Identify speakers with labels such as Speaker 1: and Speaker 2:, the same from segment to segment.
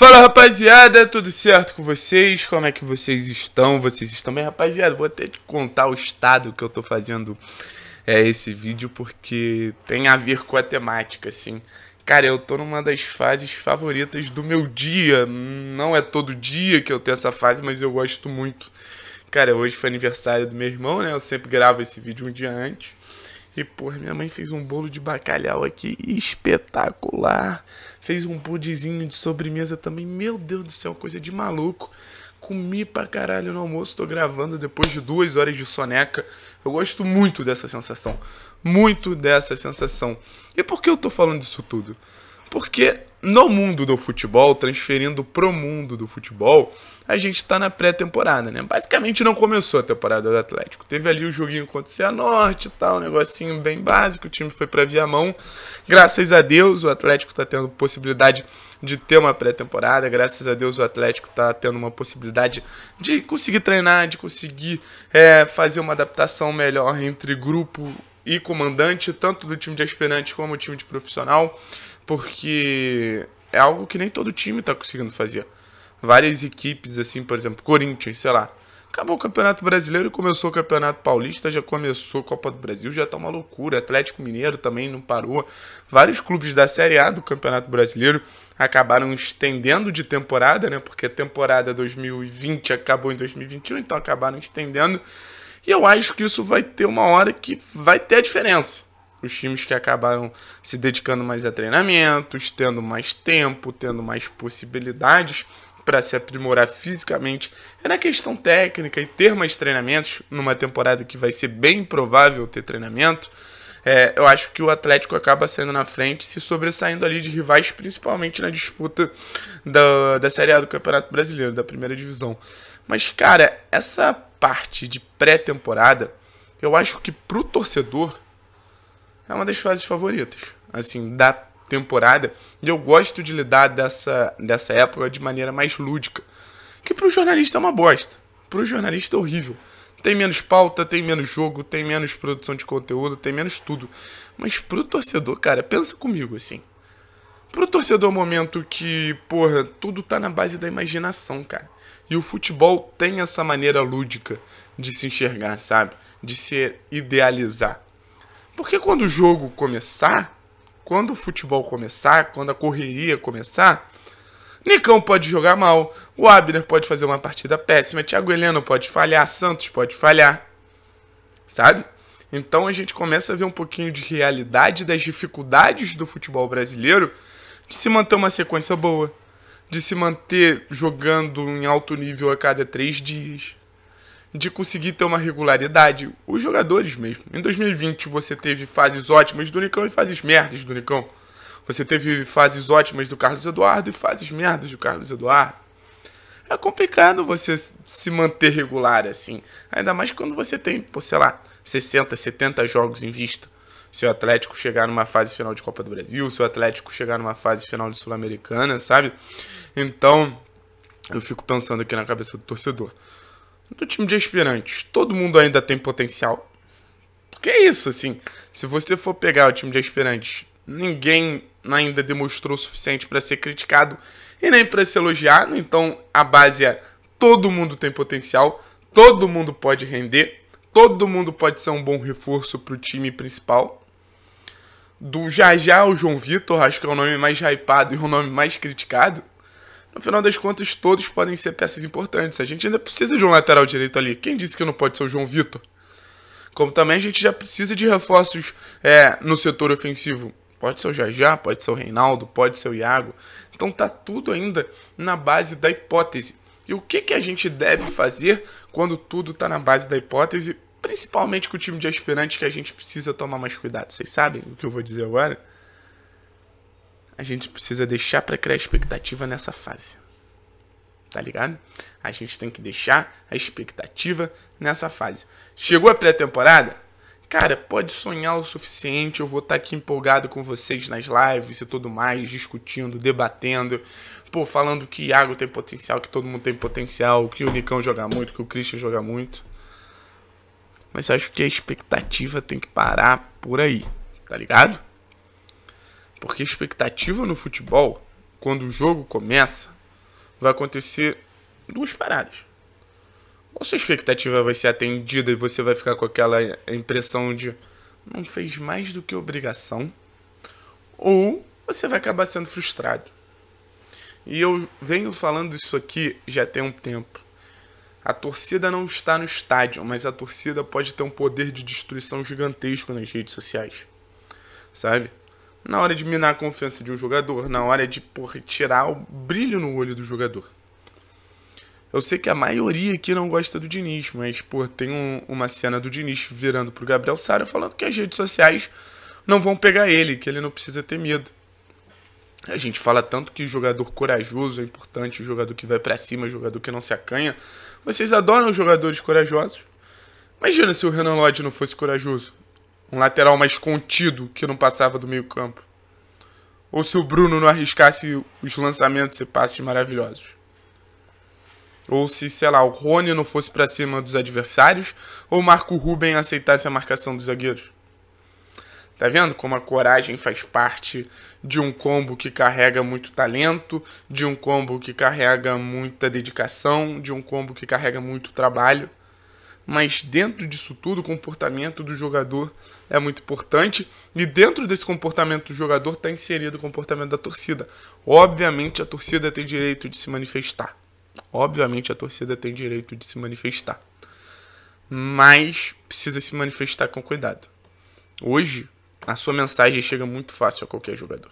Speaker 1: Fala rapaziada, tudo certo com vocês? Como é que vocês estão? Vocês estão bem? Rapaziada, vou até te contar o estado que eu tô fazendo é, esse vídeo porque tem a ver com a temática, assim. Cara, eu tô numa das fases favoritas do meu dia. Não é todo dia que eu tenho essa fase, mas eu gosto muito. Cara, hoje foi aniversário do meu irmão, né? Eu sempre gravo esse vídeo um dia antes. E porra, minha mãe fez um bolo de bacalhau aqui espetacular. Fez um pudizinho de sobremesa também. Meu Deus do céu, coisa de maluco. Comi pra caralho no almoço, tô gravando depois de duas horas de soneca. Eu gosto muito dessa sensação. Muito dessa sensação. E por que eu tô falando disso tudo? Porque no mundo do futebol, transferindo pro mundo do futebol, a gente está na pré-temporada, né? Basicamente não começou a temporada do Atlético. Teve ali o joguinho contra o Cianorte e tal, um negocinho bem básico, o time foi para Viamão. Graças a Deus, o Atlético está tendo possibilidade de ter uma pré-temporada. Graças a Deus, o Atlético está tendo uma possibilidade de conseguir treinar, de conseguir é, fazer uma adaptação melhor entre grupo e comandante, tanto do time de aspirantes como do time de profissional porque é algo que nem todo time está conseguindo fazer. Várias equipes, assim, por exemplo, Corinthians, sei lá. Acabou o Campeonato Brasileiro, começou o Campeonato Paulista, já começou a Copa do Brasil, já tá uma loucura. Atlético Mineiro também não parou. Vários clubes da Série A do Campeonato Brasileiro acabaram estendendo de temporada, né? Porque a temporada 2020 acabou em 2021, então acabaram estendendo. E eu acho que isso vai ter uma hora que vai ter a diferença. Os times que acabaram se dedicando mais a treinamentos, tendo mais tempo, tendo mais possibilidades para se aprimorar fisicamente, é na questão técnica e ter mais treinamentos, numa temporada que vai ser bem provável ter treinamento, é, eu acho que o Atlético acaba saindo na frente, se sobressaindo ali de rivais, principalmente na disputa da, da Série A do Campeonato Brasileiro, da primeira divisão. Mas, cara, essa parte de pré-temporada, eu acho que pro torcedor é uma das fases favoritas, assim, da temporada. E eu gosto de lidar dessa, dessa época de maneira mais lúdica. Que pro jornalista é uma bosta. Pro jornalista é horrível. Tem menos pauta, tem menos jogo, tem menos produção de conteúdo, tem menos tudo. Mas pro torcedor, cara, pensa comigo assim. Pro torcedor, momento que, porra, tudo tá na base da imaginação, cara. E o futebol tem essa maneira lúdica de se enxergar, sabe? De se idealizar. Porque quando o jogo começar, quando o futebol começar, quando a correria começar, Nicão pode jogar mal, o Abner pode fazer uma partida péssima, Thiago Heleno pode falhar, Santos pode falhar. Sabe? Então a gente começa a ver um pouquinho de realidade das dificuldades do futebol brasileiro de se manter uma sequência boa, de se manter jogando em alto nível a cada três dias, de conseguir ter uma regularidade, os jogadores mesmo. Em 2020 você teve fases ótimas do Nicão e fases merdas do Nicão. Você teve fases ótimas do Carlos Eduardo e fases merdas do Carlos Eduardo. É complicado você se manter regular assim, ainda mais quando você tem, sei lá, 60, 70 jogos em vista. Se o Atlético chegar numa fase final de Copa do Brasil, se o Atlético chegar numa fase final de Sul-Americana, sabe? Então, eu fico pensando aqui na cabeça do torcedor do time de aspirantes, todo mundo ainda tem potencial. Porque é isso, assim. Se você for pegar o time de aspirantes, ninguém ainda demonstrou o suficiente para ser criticado e nem para ser elogiado. Então a base é: todo mundo tem potencial, todo mundo pode render, todo mundo pode ser um bom reforço para o time principal. Do já já o João Vitor, acho que é o nome mais hypado e o nome mais criticado. No final das contas, todos podem ser peças importantes. A gente ainda precisa de um lateral direito ali. Quem disse que não pode ser o João Vitor? Como também a gente já precisa de reforços é, no setor ofensivo. Pode ser o Jajá, pode ser o Reinaldo, pode ser o Iago. Então tá tudo ainda na base da hipótese. E o que, que a gente deve fazer quando tudo tá na base da hipótese? Principalmente com o time de aspirantes que a gente precisa tomar mais cuidado. Vocês sabem o que eu vou dizer agora? a gente precisa deixar para criar expectativa nessa fase. Tá ligado? A gente tem que deixar a expectativa nessa fase. Chegou a pré-temporada? Cara, pode sonhar o suficiente, eu vou estar tá aqui empolgado com vocês nas lives e tudo mais, discutindo, debatendo, pô, falando que Iago tem potencial, que todo mundo tem potencial, que o Nicão joga muito, que o Christian joga muito. Mas acho que a expectativa tem que parar por aí, tá ligado? Porque a expectativa no futebol, quando o jogo começa, vai acontecer duas paradas. Ou sua expectativa vai ser atendida e você vai ficar com aquela impressão de não fez mais do que obrigação, ou você vai acabar sendo frustrado. E eu venho falando isso aqui já tem um tempo. A torcida não está no estádio, mas a torcida pode ter um poder de destruição gigantesco nas redes sociais. Sabe? na hora de minar a confiança de um jogador, na hora de porra, tirar o brilho no olho do jogador. Eu sei que a maioria aqui não gosta do Diniz, mas tem um, uma cena do Diniz virando pro Gabriel Sara falando que as redes sociais não vão pegar ele, que ele não precisa ter medo. A gente fala tanto que jogador corajoso é importante, jogador que vai para cima, jogador que não se acanha. Vocês adoram jogadores corajosos. Imagina se o Renan Lodge não fosse corajoso um lateral mais contido que não passava do meio-campo. Ou se o Bruno não arriscasse os lançamentos e passes maravilhosos. Ou se, sei lá, o Rony não fosse para cima dos adversários, ou Marco Ruben aceitasse a marcação dos zagueiros. Tá vendo como a coragem faz parte de um combo que carrega muito talento, de um combo que carrega muita dedicação, de um combo que carrega muito trabalho mas dentro disso tudo, o comportamento do jogador é muito importante e dentro desse comportamento do jogador está inserido o comportamento da torcida. Obviamente a torcida tem direito de se manifestar. Obviamente a torcida tem direito de se manifestar. Mas precisa se manifestar com cuidado. Hoje, a sua mensagem chega muito fácil a qualquer jogador.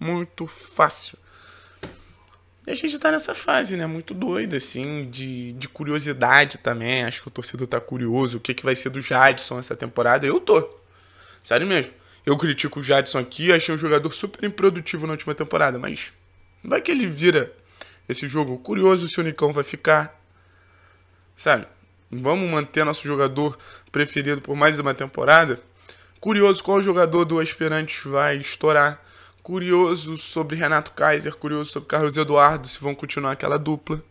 Speaker 1: Muito fácil. E a gente tá nessa fase, né? Muito doida, assim, de, de curiosidade também. Acho que o torcedor tá curioso. O que, que vai ser do Jadson essa temporada? Eu tô. Sério mesmo. Eu critico o Jadson aqui, achei um jogador super improdutivo na última temporada, mas vai que ele vira esse jogo. Curioso se o Nicão vai ficar. Sabe? Vamos manter nosso jogador preferido por mais uma temporada. Curioso qual jogador do Aspirantes vai estourar. Curioso sobre Renato Kaiser, curioso sobre Carlos Eduardo, se vão continuar aquela dupla.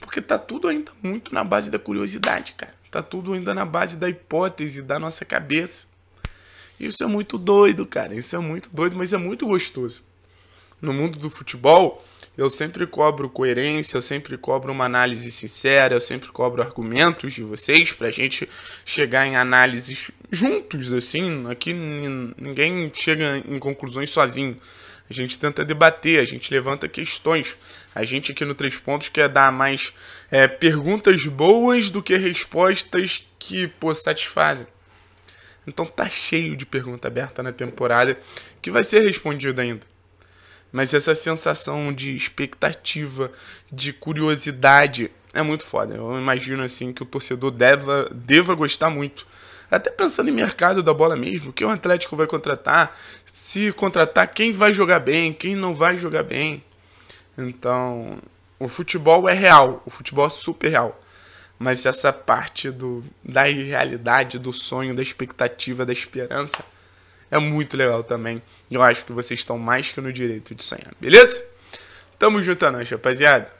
Speaker 1: Porque tá tudo ainda muito na base da curiosidade, cara. Tá tudo ainda na base da hipótese, da nossa cabeça. Isso é muito doido, cara. Isso é muito doido, mas é muito gostoso no mundo do futebol, eu sempre cobro coerência, eu sempre cobro uma análise sincera, eu sempre cobro argumentos de vocês para a gente chegar em análises juntos, assim. Aqui ninguém chega em conclusões sozinho. A gente tenta debater, a gente levanta questões. A gente aqui no Três Pontos quer dar mais é, perguntas boas do que respostas que, pô, satisfazem. Então tá cheio de pergunta aberta na temporada que vai ser respondida ainda. Mas essa sensação de expectativa, de curiosidade, é muito foda. Eu imagino assim que o torcedor deva, deva gostar muito. Até pensando em mercado da bola mesmo, quem o Atlético vai contratar, se contratar, quem vai jogar bem, quem não vai jogar bem. Então, o futebol é real, o futebol é super real. Mas essa parte do, da irrealidade, do sonho, da expectativa, da esperança, é muito legal também. Eu acho que vocês estão mais que no direito de sonhar, beleza? Tamo junto, é nós, rapaziada.